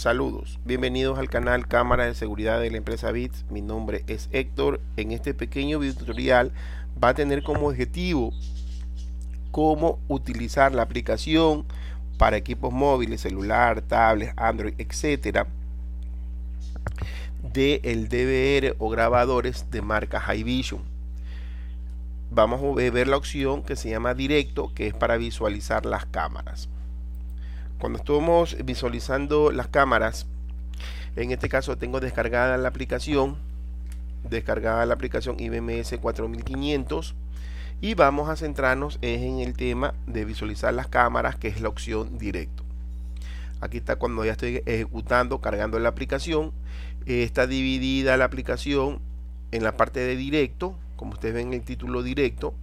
Saludos, bienvenidos al canal Cámara de Seguridad de la empresa BITS. Mi nombre es Héctor. En este pequeño video tutorial va a tener como objetivo cómo utilizar la aplicación para equipos móviles, celular, tablets, Android, etcétera, de el DVR o grabadores de marca High Vision. Vamos a ver la opción que se llama directo, que es para visualizar las cámaras cuando estuvimos visualizando las cámaras, en este caso tengo descargada la aplicación, descargada la aplicación IBMS 4500 y vamos a centrarnos en el tema de visualizar las cámaras, que es la opción directo. Aquí está cuando ya estoy ejecutando, cargando la aplicación. Está dividida la aplicación en la parte de directo, como ustedes ven el título directo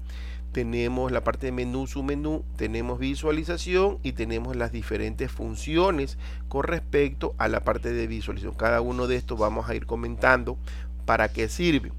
tenemos la parte de menú, menú tenemos visualización y tenemos las diferentes funciones con respecto a la parte de visualización. Cada uno de estos vamos a ir comentando para qué sirve.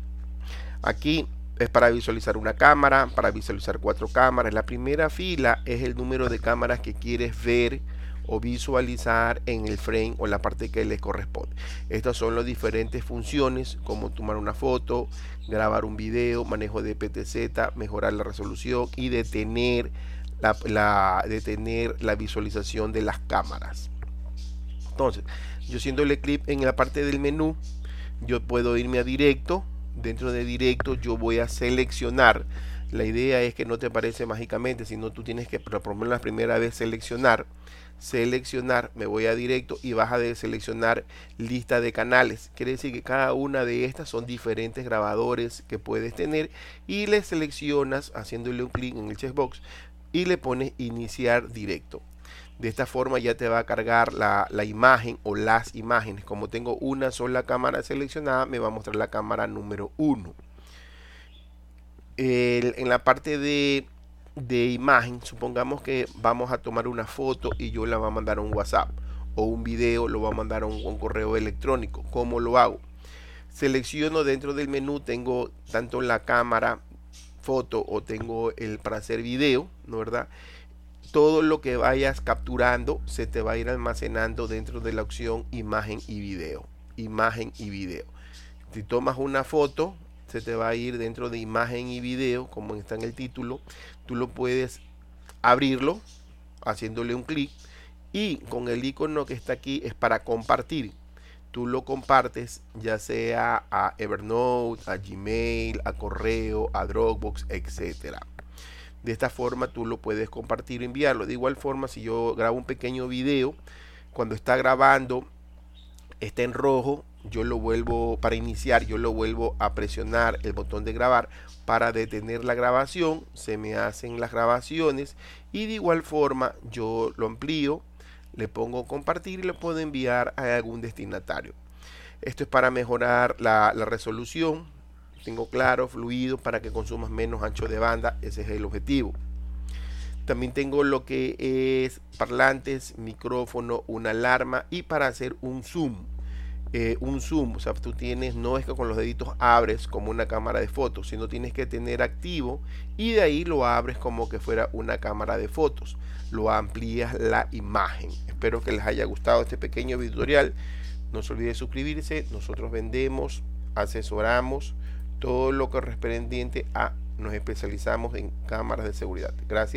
Aquí es para visualizar una cámara, para visualizar cuatro cámaras. La primera fila es el número de cámaras que quieres ver o visualizar en el frame o la parte que le corresponde. Estas son las diferentes funciones como tomar una foto, grabar un video, manejo de PTZ, mejorar la resolución y detener la, detener la visualización de las cámaras. Entonces, yo el clip en la parte del menú, yo puedo irme a directo. Dentro de directo yo voy a seleccionar la idea es que no te aparece mágicamente, sino tú tienes que, por la primera vez, seleccionar seleccionar, me voy a directo y vas a seleccionar lista de canales. Quiere decir que cada una de estas son diferentes grabadores que puedes tener y le seleccionas haciéndole un clic en el checkbox y le pones iniciar directo. De esta forma ya te va a cargar la, la, imagen o las imágenes. Como tengo una sola cámara seleccionada, me va a mostrar la cámara número 1. en la parte de de imagen, supongamos que vamos a tomar una foto y yo la va a mandar a un WhatsApp o un video, lo va a mandar a un, correo electrónico. ¿Cómo lo hago? Selecciono dentro del menú, tengo tanto la cámara foto o tengo el para hacer video, ¿no verdad? Todo lo que vayas capturando se te va a ir almacenando dentro de la opción imagen y video. Imagen y video. Si tomas una foto, se te va a ir dentro de imagen y video, como está en el título. Tú lo puedes abrirlo haciéndole un clic y con el icono que está aquí es para compartir. Tú lo compartes ya sea a Evernote, a Gmail, a correo, a Dropbox, etcétera. De esta forma tú lo puedes compartir, enviarlo. De igual forma, si yo grabo un pequeño video, cuando está grabando, está en rojo, yo lo vuelvo para iniciar, yo lo vuelvo a presionar el botón de grabar para detener la grabación, se me hacen las grabaciones y de igual forma yo lo amplío, le pongo compartir y lo puedo enviar a algún destinatario. Esto es para mejorar la, la resolución, tengo claro, fluido, para que consumas menos ancho de banda, ese es el objetivo. También tengo lo que es parlantes, micrófono, una alarma y para hacer un zoom eh, un zoom, o sea, tú tienes, no es que con los deditos abres como una cámara de fotos, sino tienes que tener activo y de ahí lo abres como que fuera una cámara de fotos, lo amplías la imagen. Espero que les haya gustado este pequeño tutorial, no se olvide suscribirse, nosotros vendemos, asesoramos, todo lo correspondiente a, nos especializamos en cámaras de seguridad. Gracias.